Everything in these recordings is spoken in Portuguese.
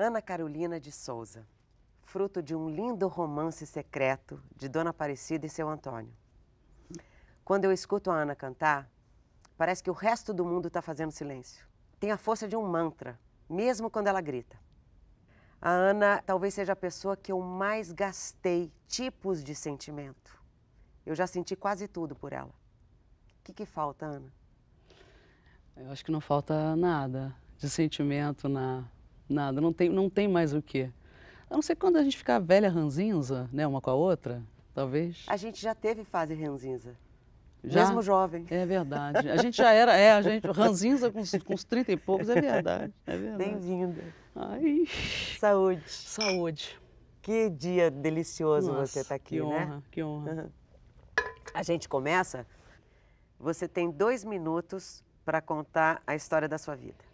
Ana Carolina de Souza, fruto de um lindo romance secreto de Dona Aparecida e seu Antônio. Quando eu escuto a Ana cantar, parece que o resto do mundo está fazendo silêncio. Tem a força de um mantra, mesmo quando ela grita. A Ana talvez seja a pessoa que eu mais gastei tipos de sentimento. Eu já senti quase tudo por ela. O que, que falta, Ana? Eu acho que não falta nada de sentimento na, Nada, não tem, não tem mais o quê. A não ser quando a gente ficar velha ranzinza, né, uma com a outra, talvez. A gente já teve fase ranzinza. Já? Mesmo jovem. É verdade. A gente já era, é, a gente, ranzinza com, com os 30 e poucos, é verdade. É verdade. Bem-vinda. Saúde. Saúde. Que dia delicioso Nossa, você está aqui, que honra, né? Que honra, que honra. A gente começa, você tem dois minutos para contar a história da sua vida.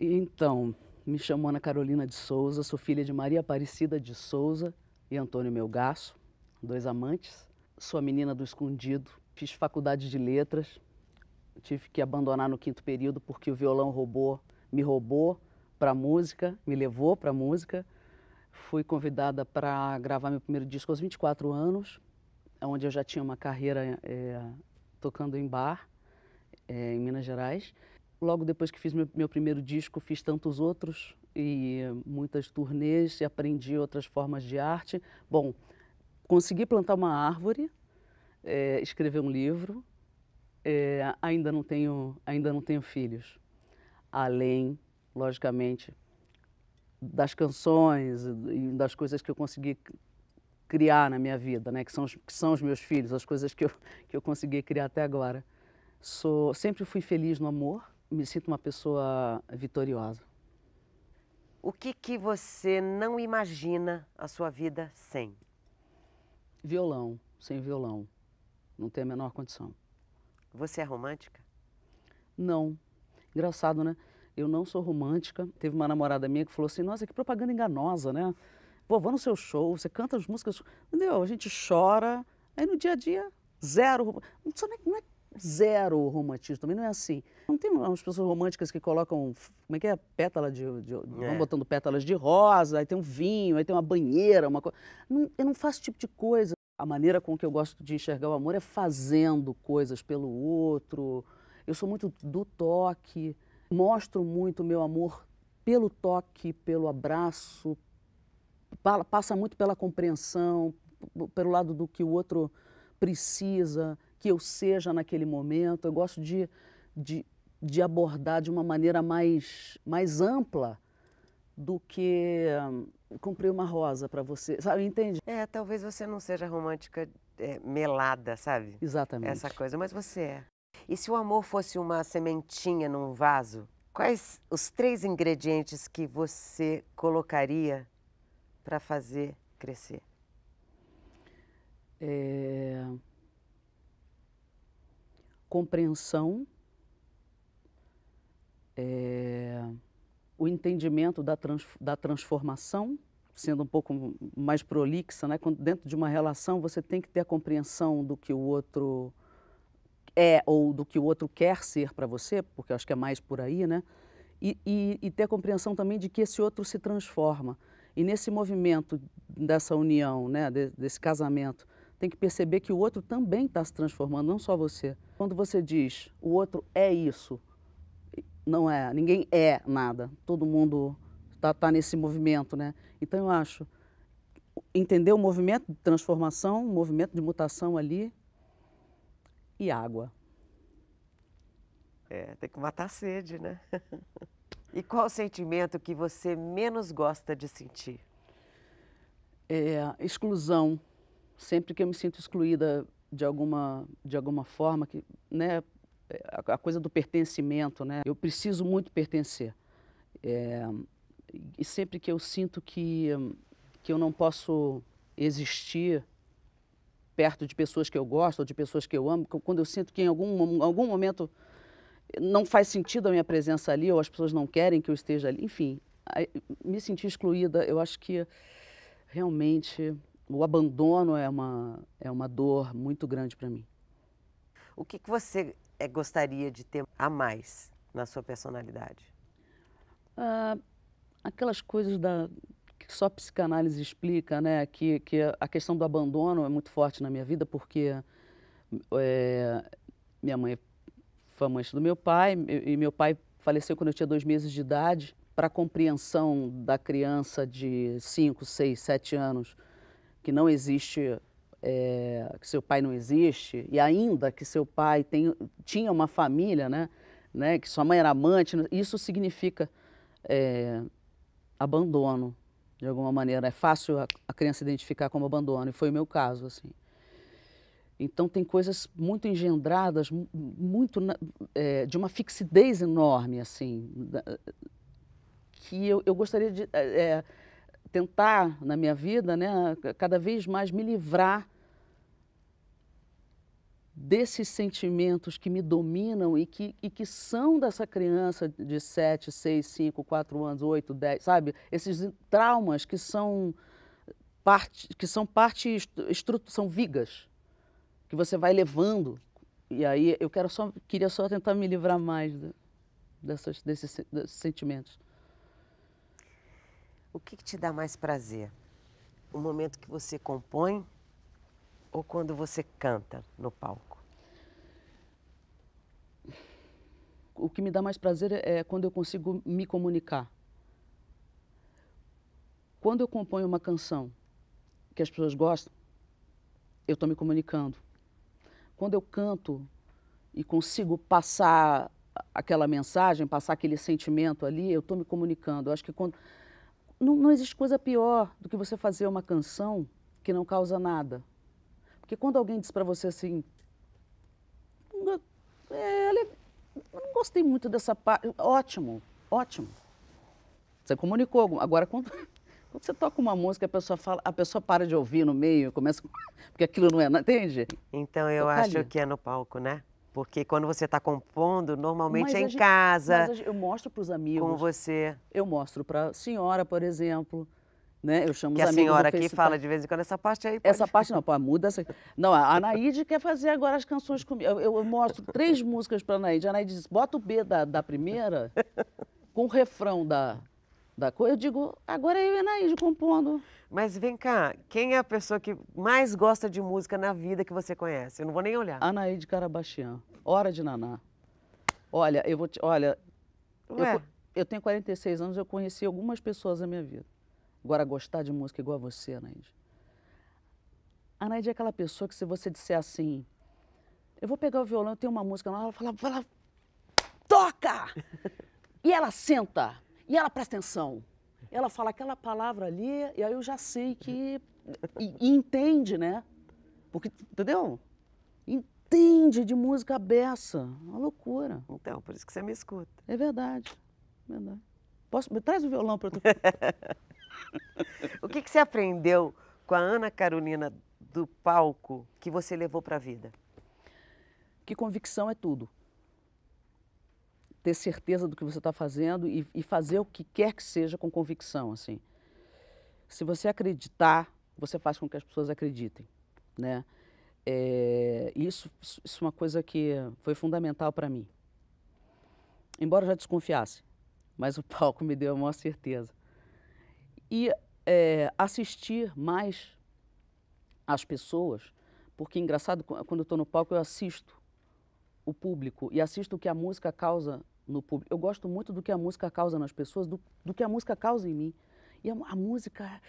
Então, me chamo Ana Carolina de Souza, sou filha de Maria Aparecida de Souza e Antônio Melgaço, dois amantes. Sou a menina do escondido, fiz faculdade de letras, tive que abandonar no quinto período porque o violão roubou, me roubou para música, me levou para música. Fui convidada para gravar meu primeiro disco aos 24 anos, onde eu já tinha uma carreira é, tocando em bar é, em Minas Gerais. Logo depois que fiz meu, meu primeiro disco, fiz tantos outros e muitas turnês e aprendi outras formas de arte. Bom, consegui plantar uma árvore, é, escrever um livro. É, ainda não tenho, ainda não tenho filhos. Além, logicamente, das canções e das coisas que eu consegui criar na minha vida, né? Que são, os, que são os meus filhos, as coisas que eu, que eu consegui criar até agora. Sou, sempre fui feliz no amor, me sinto uma pessoa vitoriosa. O que, que você não imagina a sua vida sem? Violão, sem violão. Não tem a menor condição. Você é romântica? Não. Engraçado, né? Eu não sou romântica. Teve uma namorada minha que falou assim: nossa, que propaganda enganosa, né? Pô, vou no seu show, você canta as músicas. Entendeu? A gente chora. Aí no dia a dia, zero. Não, sou nem, não é zero romantismo, também não é assim. Não tem umas pessoas românticas que colocam, como é que é, pétala de, de é. vão botando pétalas de rosa, aí tem um vinho, aí tem uma banheira, uma coisa. Eu não faço esse tipo de coisa. A maneira com que eu gosto de enxergar o amor é fazendo coisas pelo outro. Eu sou muito do toque, mostro muito o meu amor pelo toque, pelo abraço, passa muito pela compreensão, pelo lado do que o outro precisa que eu seja naquele momento. Eu gosto de, de, de abordar de uma maneira mais, mais ampla do que hum, uma rosa para você, sabe? Entende? É, talvez você não seja romântica é, melada, sabe? Exatamente. Essa coisa, mas você é. E se o amor fosse uma sementinha num vaso, quais os três ingredientes que você colocaria para fazer crescer? É compreensão, é, o entendimento da, trans, da transformação, sendo um pouco mais prolixa, né? Quando dentro de uma relação você tem que ter a compreensão do que o outro é ou do que o outro quer ser para você, porque acho que é mais por aí, né? E, e, e, ter a compreensão também de que esse outro se transforma. E nesse movimento dessa união, né, de, desse casamento, tem que perceber que o outro também está se transformando, não só você. Quando você diz o outro é isso, não é, ninguém é nada, todo mundo está tá nesse movimento, né? Então eu acho entender o movimento de transformação, o movimento de mutação ali e água. É, tem que matar a sede, né? e qual o sentimento que você menos gosta de sentir? É, exclusão sempre que eu me sinto excluída de alguma, de alguma forma, que, né, a, a coisa do pertencimento, né? Eu preciso muito pertencer. É, e sempre que eu sinto que, que eu não posso existir perto de pessoas que eu gosto ou de pessoas que eu amo, quando eu sinto que em algum, algum momento não faz sentido a minha presença ali ou as pessoas não querem que eu esteja ali, enfim, me sentir excluída, eu acho que realmente o abandono é uma, é uma dor muito grande para mim. O que, que você é, gostaria de ter a mais na sua personalidade? Ah, aquelas coisas da, que só a psicanálise explica, né? Que, que a questão do abandono é muito forte na minha vida, porque é, minha mãe foi amante do meu pai, e meu pai faleceu quando eu tinha dois meses de idade. Para a compreensão da criança de 5, 6, 7 anos, que não existe, é, que seu pai não existe, e ainda que seu pai tem, tinha uma família, né, né, que sua mãe era amante, isso significa é, abandono, de alguma maneira. É fácil a, a criança identificar como abandono, e foi o meu caso, assim. Então tem coisas muito engendradas, muito é, de uma fixidez enorme, assim, que eu, eu gostaria de é, tentar na minha vida, né, cada vez mais me livrar desses sentimentos que me dominam e que, e que são dessa criança de 7, 6, 5, 4 anos, 8, 10, sabe? Esses traumas que são parte, que são parte, são vigas, que você vai levando. E aí eu quero só, queria só tentar me livrar mais dessas, desses, desses sentimentos. O que, que te dá mais prazer? O momento que você compõe ou quando você canta no palco? O que me dá mais prazer é quando eu consigo me comunicar. Quando eu componho uma canção que as pessoas gostam, eu estou me comunicando. Quando eu canto e consigo passar aquela mensagem, passar aquele sentimento ali, eu estou me comunicando. Eu acho que quando não, não existe coisa pior do que você fazer uma canção que não causa nada. Porque quando alguém diz para você assim, é, eu não gostei muito dessa parte, ótimo, ótimo. Você comunicou. Agora, quando, quando você toca uma música, a pessoa, fala, a pessoa para de ouvir no meio, começa, porque aquilo não é, não, entende? Então, eu acho que é no palco, né? Porque quando você está compondo, normalmente mas é em gente, casa. Mas eu mostro para os amigos. Com você. Eu mostro para a senhora, por exemplo. Né? Eu chamo que os a senhora aqui fala de vez em quando, essa parte aí. Pode... Essa parte não, pode muda. Essa... Não, a Anaíde quer fazer agora as canções comigo. Eu, eu mostro três músicas para a Anaíde. A Anaíde diz: bota o B da, da primeira com o refrão da, da coisa, eu digo, agora é eu e a compondo. Mas vem cá, quem é a pessoa que mais gosta de música na vida que você conhece? Eu não vou nem olhar. Anaíde Carabaxian, Hora de Naná. Olha, eu vou te... Olha, eu, eu, tenho 46 anos, eu conheci algumas pessoas na minha vida. Agora, gostar de música igual a você, Anaíde. Anaíde é aquela pessoa que se você disser assim, eu vou pegar o violão, tem uma música ela fala, fala, toca! e ela senta e ela presta atenção. Ela fala aquela palavra ali, e aí eu já sei que. E, e entende, né? Porque, entendeu? Entende de música beça. Uma loucura. Então, por isso que você me escuta. É verdade. verdade. Posso? Me traz o violão para tu. o que, que você aprendeu com a Ana Carolina do palco que você levou para a vida? Que convicção é tudo ter certeza do que você está fazendo e, e, fazer o que quer que seja com convicção, assim. Se você acreditar, você faz com que as pessoas acreditem, né? É, isso, isso é uma coisa que foi fundamental para mim. Embora eu já desconfiasse, mas o palco me deu a maior certeza. E é, assistir mais as pessoas, porque engraçado, quando eu estou no palco, eu assisto o público e assisto o que a música causa no público. Eu gosto muito do que a música causa nas pessoas, do, do que a música causa em mim. E a, a, música,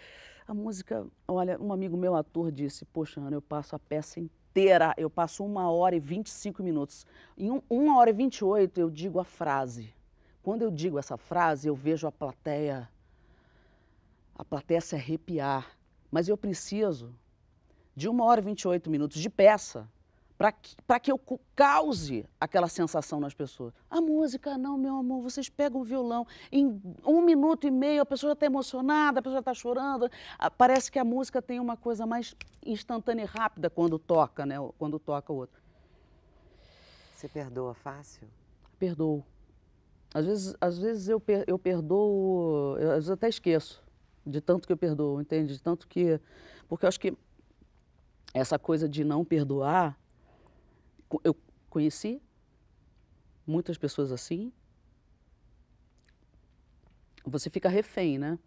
a música, olha, um amigo meu ator disse, poxa, Ana, eu passo a peça inteira, eu passo uma hora e 25 minutos. Em um, uma hora e 28 eu digo a frase. Quando eu digo essa frase, eu vejo a plateia, a plateia se arrepiar. Mas eu preciso de uma hora e 28 minutos de peça para que, que eu cause aquela sensação nas pessoas. A música, não, meu amor, vocês pegam o violão, em um minuto e meio a pessoa já está emocionada, a pessoa já está chorando. Ah, parece que a música tem uma coisa mais instantânea e rápida quando toca, né? Quando toca o outro. Você perdoa fácil? Perdoo. Às vezes, às vezes eu, per, eu perdoo, eu, às vezes até esqueço de tanto que eu perdoo, entende? De tanto que. Porque eu acho que essa coisa de não perdoar eu conheci muitas pessoas assim. Você fica refém, né?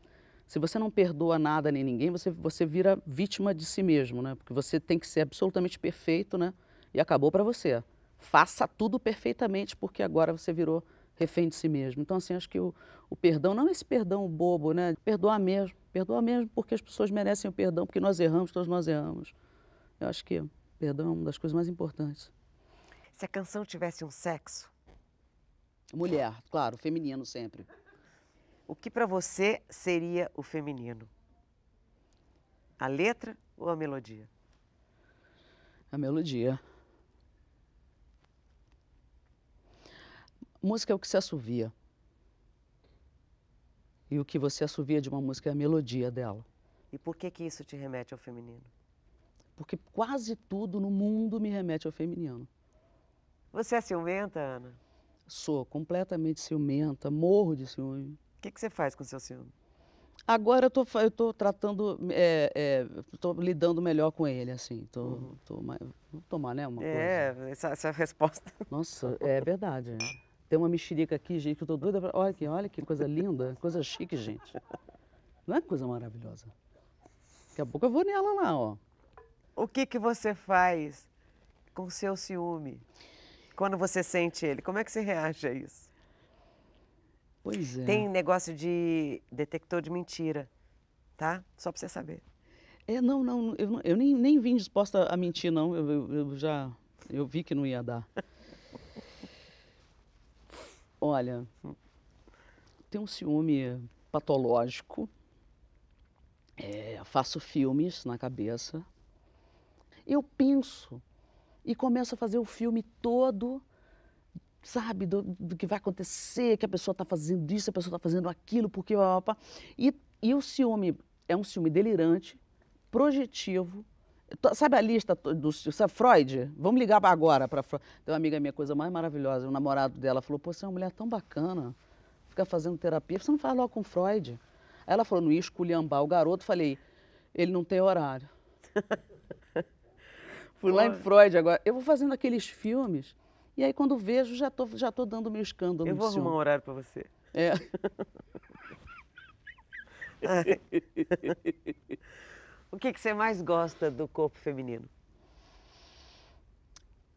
Se você não perdoa nada nem ninguém, você, você vira vítima de si mesmo, né? Porque você tem que ser absolutamente perfeito, né? E acabou para você. Faça tudo perfeitamente, porque agora você virou refém de si mesmo. Então, assim, acho que o, o perdão, não esse perdão bobo, né? Perdoar mesmo. Perdoar mesmo porque as pessoas merecem o perdão, porque nós erramos, todos nós erramos. Eu acho que perdão é uma das coisas mais importantes. Se a canção tivesse um sexo? Mulher, claro, feminino sempre. O que para você seria o feminino? A letra ou a melodia? A melodia. Música é o que se assovia. E o que você assovia de uma música é a melodia dela. E por que que isso te remete ao feminino? Porque quase tudo no mundo me remete ao feminino. Você é ciumenta, Ana? Sou completamente ciumenta, morro de ciúme. O que, que você faz com o seu ciúme? Agora eu tô, eu tô tratando, é, é, tô lidando melhor com ele, assim. Tô, uhum. tô vou tomar, né, uma é, coisa. É, essa, essa resposta. Nossa, é verdade. Né? Tem uma mexerica aqui, gente, que eu tô doida pra... Olha aqui, olha que coisa linda, coisa chique, gente. Não é coisa maravilhosa? Daqui a pouco eu vou nela lá, ó. O que que você faz com seu ciúme? quando você sente ele. Como é que você reage a isso? Pois é. Tem negócio de detector de mentira, tá? Só para você saber. É, não, não, eu, eu nem, nem vim disposta a mentir, não. Eu, eu, eu já, eu vi que não ia dar. Olha, tem um ciúme patológico. É, faço filmes na cabeça. Eu penso e começo a fazer o filme todo, sabe, do, do que vai acontecer, que a pessoa está fazendo isso, a pessoa está fazendo aquilo, porque... Opa, e, e o ciúme é um ciúme delirante, projetivo, Sabe a lista do sabe, Freud? Vamos ligar agora para Freud. Tem uma amiga minha, coisa mais maravilhosa, o um namorado dela falou: Pô, você é uma mulher tão bacana, fica fazendo terapia, você não faz logo com Freud? Aí ela falou: Não ia esculhambar o garoto. Falei: Ele não tem horário. Fui lá em Freud agora. Eu vou fazendo aqueles filmes e aí quando vejo já tô, já tô dando meu escândalo. Eu vou arrumar um horário para você. É. o que, que você mais gosta do corpo feminino?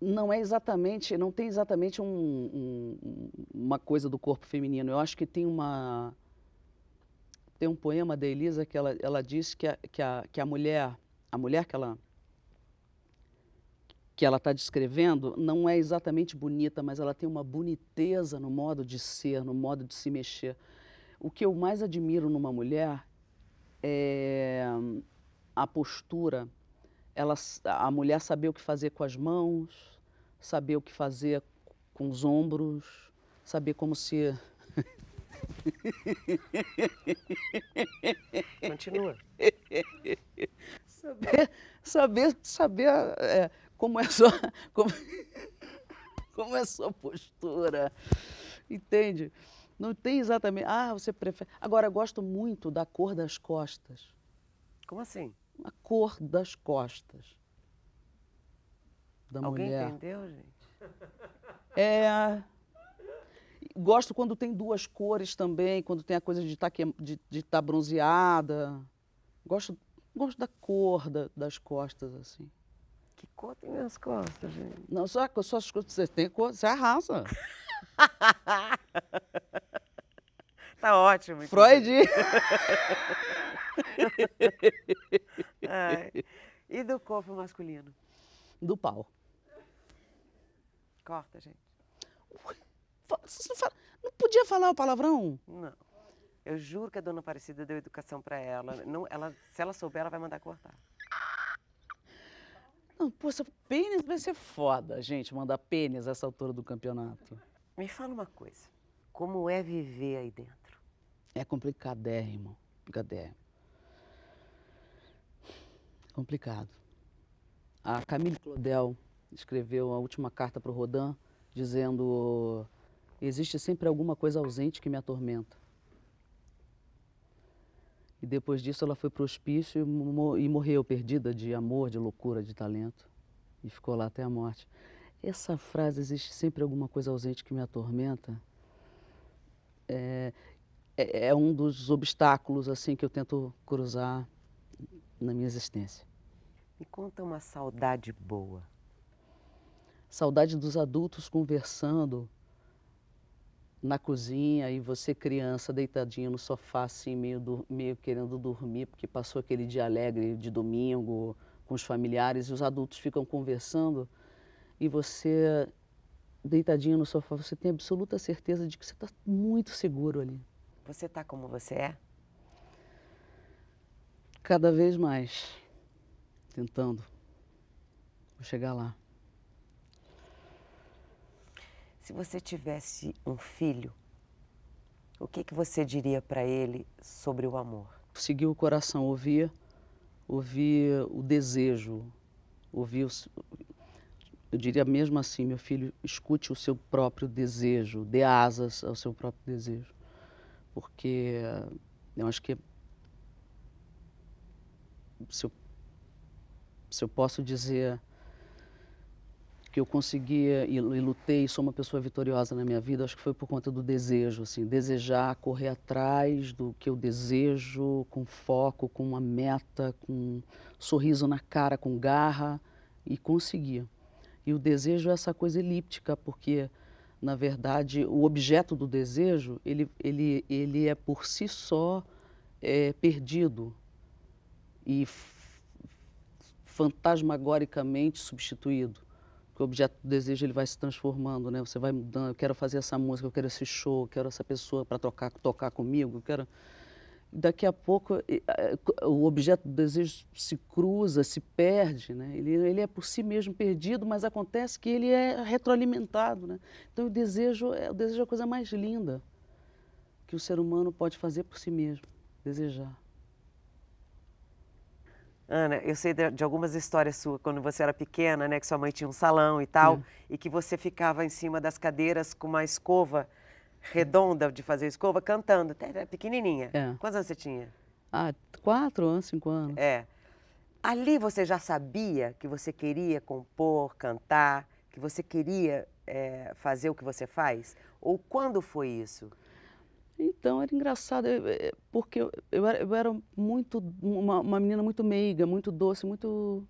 não é exatamente, não tem exatamente um, um, uma coisa do corpo feminino. Eu acho que tem uma tem um poema da Elisa que ela, ela diz que a, que a, que a mulher, a mulher que ela que ela está descrevendo não é exatamente bonita, mas ela tem uma boniteza no modo de ser, no modo de se mexer. O que eu mais admiro numa mulher é a postura, ela, a mulher saber o que fazer com as mãos, saber o que fazer com os ombros, saber como se. Continua. Saber, saber, saber. É como é a sua, como, como é a sua postura. Entende? Não tem exatamente. Ah, você prefere. Agora, gosto muito da cor das costas. Como assim? A cor das costas. Da Alguém mulher. entendeu, gente? É. Gosto quando tem duas cores também, quando tem a coisa de tá estar de, de tá bronzeada. Gosto, gosto da cor da, das costas, assim. Que conta minhas costas, gente. Não, só que suas costas você tem, você arrasa. tá ótimo. Freud. E do corpo masculino? Do pau. Corta, gente. Vocês não, falam, não podia falar o palavrão? Não. Eu juro que a dona Aparecida deu educação para ela. Não, ela. Se ela souber, ela vai mandar cortar. Poxa, pênis vai ser foda, gente, mandar pênis essa altura do campeonato. Me fala uma coisa, como é viver aí dentro? É complicadérrimo, complicadérrimo. É. Complicado. A Camille Claudel escreveu a última carta para o Rodin, dizendo existe sempre alguma coisa ausente que me atormenta. E depois disso ela foi para o hospício e morreu perdida de amor, de loucura, de talento. E ficou lá até a morte. Essa frase, existe sempre alguma coisa ausente que me atormenta. É, é, é um dos obstáculos assim que eu tento cruzar na minha existência. Me conta uma saudade boa. Saudade dos adultos conversando na cozinha e você criança deitadinha no sofá, assim, meio, do, meio querendo dormir, porque passou aquele dia alegre de domingo com os familiares e os adultos ficam conversando e você deitadinha no sofá, você tem absoluta certeza de que você está muito seguro ali. Você está como você é? Cada vez mais, tentando Vou chegar lá. Se você tivesse um filho, o que, que você diria para ele sobre o amor? Seguir o coração, ouvir, ouvir o desejo, ouvir, eu diria mesmo assim, meu filho, escute o seu próprio desejo, dê asas ao seu próprio desejo, porque eu acho que se eu, se eu posso dizer que eu conseguia e, e, lutei, sou uma pessoa vitoriosa na minha vida, acho que foi por conta do desejo, assim, desejar, correr atrás do que eu desejo, com foco, com uma meta, com um sorriso na cara, com garra, e conseguia. E o desejo é essa coisa elíptica, porque, na verdade, o objeto do desejo, ele, ele, ele é por si só é, perdido e fantasmagoricamente substituído. Porque o objeto do desejo ele vai se transformando, né? Você vai mudando. Eu quero fazer essa música, eu quero esse show, eu quero essa pessoa para tocar, tocar comigo, eu quero. Daqui a pouco o objeto do desejo se cruza, se perde, né? Ele, ele é por si mesmo perdido, mas acontece que ele é retroalimentado, né? Então o desejo é o desejo é a coisa mais linda que o ser humano pode fazer por si mesmo, desejar. Ana, eu sei de, de algumas histórias suas quando você era pequena, né, que sua mãe tinha um salão e tal, hum. e que você ficava em cima das cadeiras com uma escova redonda de fazer escova cantando, até pequenininha. É. Quantos anos você tinha? Ah, quatro anos, cinco anos. É. Ali você já sabia que você queria compor, cantar, que você queria é, fazer o que você faz? Ou quando foi isso? Então era engraçado, eh, porque eu era, eu era muito uma, uma, menina muito meiga, muito doce, muito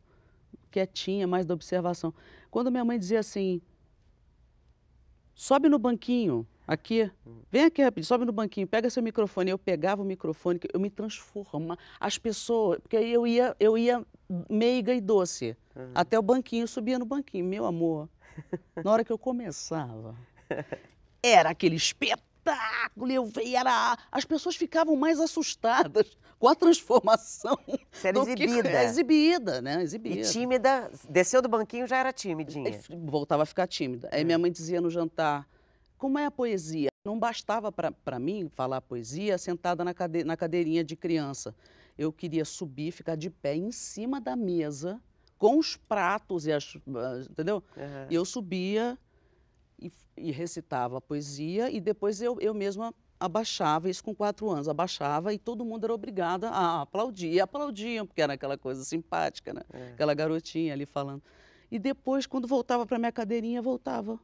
quietinha, mais da observação. Quando minha mãe dizia assim: sobe no banquinho, aqui, vem aqui rapidinho, sobe no banquinho, pega seu microfone. Eu pegava o microfone, eu me transformava. As pessoas, porque aí eu ia, eu ia meiga e doce, uhum. até o banquinho, subia no banquinho. Meu amor, na hora que eu começava, era aquele espeto espetáculo, eu vi, era... As pessoas ficavam mais assustadas com a transformação. Você era exibida. Que... exibida, né? Exibida. E tímida, desceu do banquinho já era timidinha. Voltava a ficar tímida. Aí minha é. mãe dizia no jantar, como é a poesia? Não bastava para mim falar poesia sentada na, cade... na cadeirinha de criança. Eu queria subir, ficar de pé em cima da mesa com os pratos e as. Ah, entendeu? Uhum. E eu subia e, e recitava a poesia e depois eu, eu mesma abaixava, isso com quatro anos, abaixava e todo mundo era obrigado a aplaudir. E aplaudiam, porque era aquela coisa simpática, né? É. Aquela garotinha ali falando. E depois, quando voltava para minha cadeirinha, voltava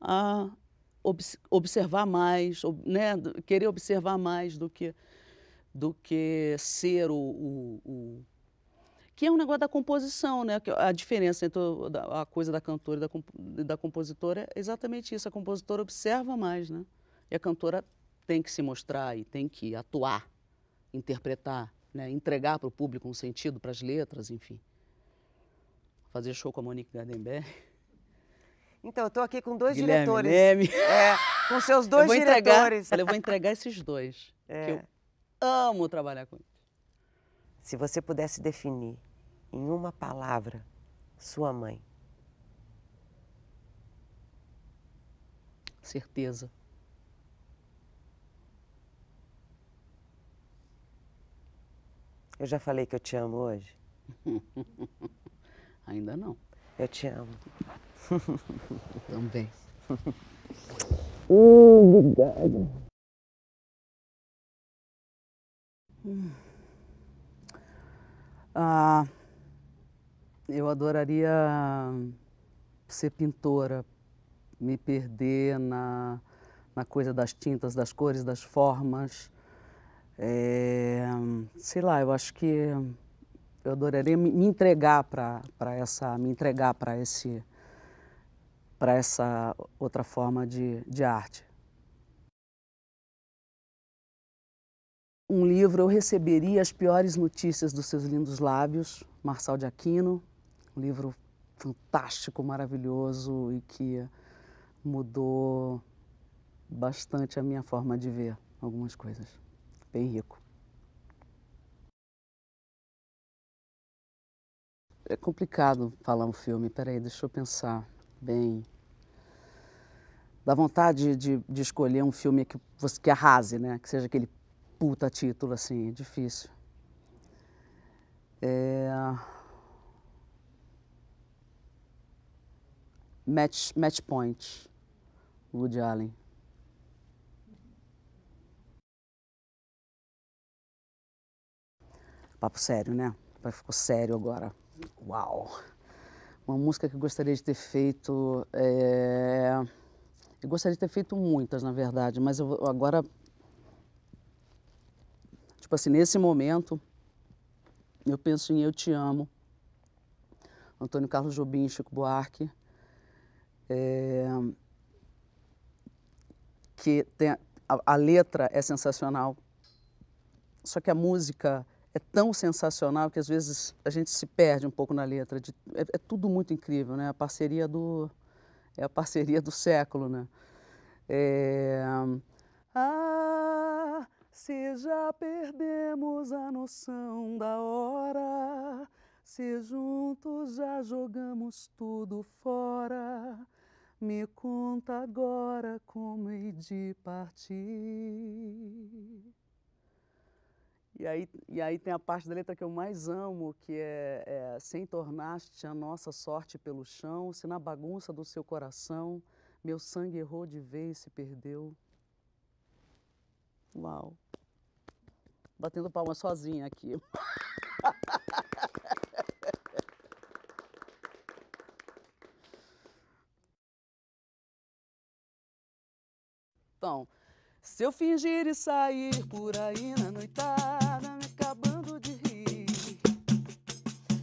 a ob observar mais, ob né? querer observar mais do que, do que ser o, o, o que é um negócio da composição, né? A diferença entre a coisa da cantora e da, compositora é exatamente isso. A compositora observa mais, né? E a cantora tem que se mostrar e tem que atuar, interpretar, né? entregar para o público um sentido para as letras, enfim. Fazer show com a Monique Gardenberg. Então, eu estou aqui com dois Guilherme diretores. Leme. É, com seus dois eu diretores. eu vou entregar esses dois. É. Que eu amo trabalhar com eles. Se você pudesse definir em uma palavra, sua mãe? Certeza. Eu já falei que eu te amo hoje? Ainda não. Eu te amo. Também. Obrigada. Hum. Ah. Eu adoraria ser pintora, me perder na, na coisa das tintas, das cores, das formas. É, sei lá, eu acho que eu adoraria me entregar para essa, me entregar para esse, para essa outra forma de, de arte. Um livro eu receberia as piores notícias dos seus lindos lábios, Marçal de Aquino, um livro fantástico, maravilhoso e que mudou bastante a minha forma de ver algumas coisas. Bem rico. É complicado falar um filme, peraí, deixa eu pensar bem. Dá vontade de, de escolher um filme que, que arrase, né? Que seja aquele puta título, assim, é difícil. É... Match, match Point, Woody Allen. Papo sério, né? Ficou sério agora. Uau! Uma música que eu gostaria de ter feito. É... Eu gostaria de ter feito muitas, na verdade, mas eu agora. Tipo assim, nesse momento, eu penso em Eu Te Amo, Antônio Carlos Jobim, Chico Buarque, é, que tem, a, a letra é sensacional, só que a música é tão sensacional que às vezes a gente se perde um pouco na letra. De, é, é, tudo muito incrível, né? A parceria do é a parceria do século, né? É... Ah, se já perdemos a noção da hora, se juntos já jogamos tudo fora, me conta agora como hei de partir. E aí, e aí tem a parte da letra que eu mais amo, que é, é Sem tornaste a nossa sorte pelo chão, se na bagunça do seu coração meu sangue errou de vez e se perdeu. Uau! Batendo palma sozinha aqui. Então, se eu fingir e sair por aí na noitada, me acabando de rir.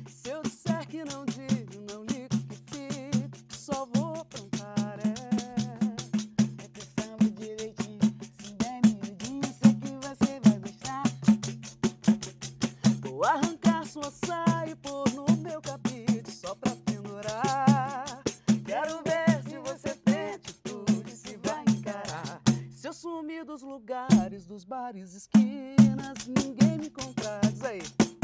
Se eu disser que não digo, não ligo que fico, que só vou plantar. É, é pensando direitinho, se der miudinho, sei que você vai gostar. Vou arrancar sua sala. os bares, esquinas, ninguém me contradiz. Aí.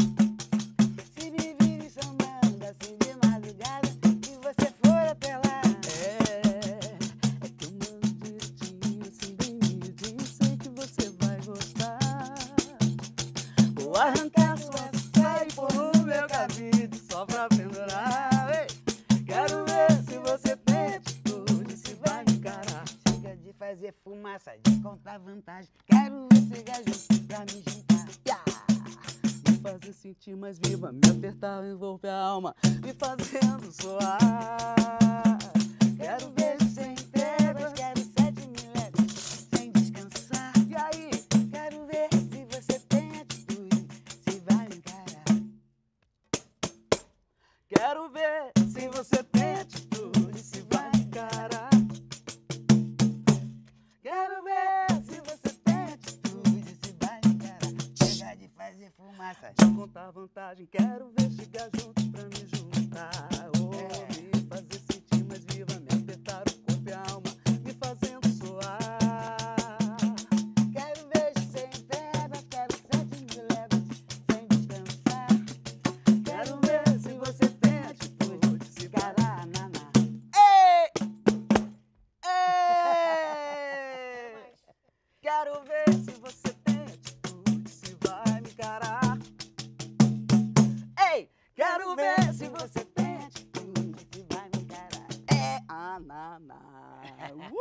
quero ver se você tem atitude, se vai me encarar. Ei, quero ver se você tem atitude, se vai me encarar. É ananá. Uh!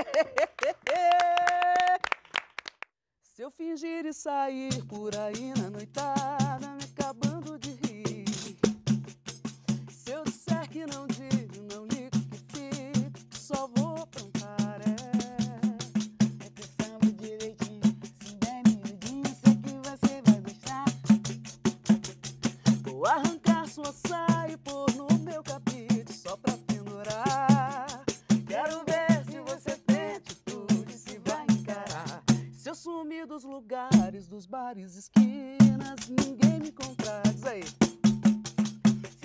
se eu fingir e sair por aí na noitada, me acabando de rir. Se eu disser que não esquinas, ninguém me Diz aí.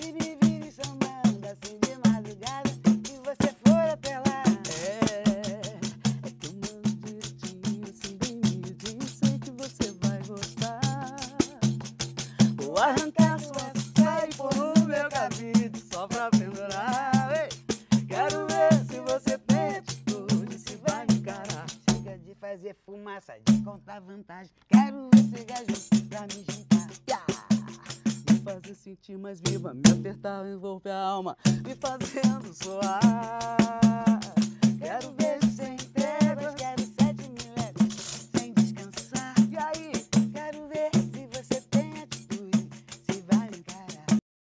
Se me vir chamando assim de madrugada, e você for até lá. É, é que eu mando direitinho, assim bem miudinho, sei que você vai gostar. Vou arrancar sua saia e pôr no meu cabide só pra pendurar. Ei, quero ver se você tem atitude, se vai me encarar. Chega de fazer fumaça de essa vantagem. Quero chegar junto pra me juntar. Yeah! Me fazer sentir mais viva, me apertar, envolver a alma, me fazendo soar. Quero ver sem trevas, quero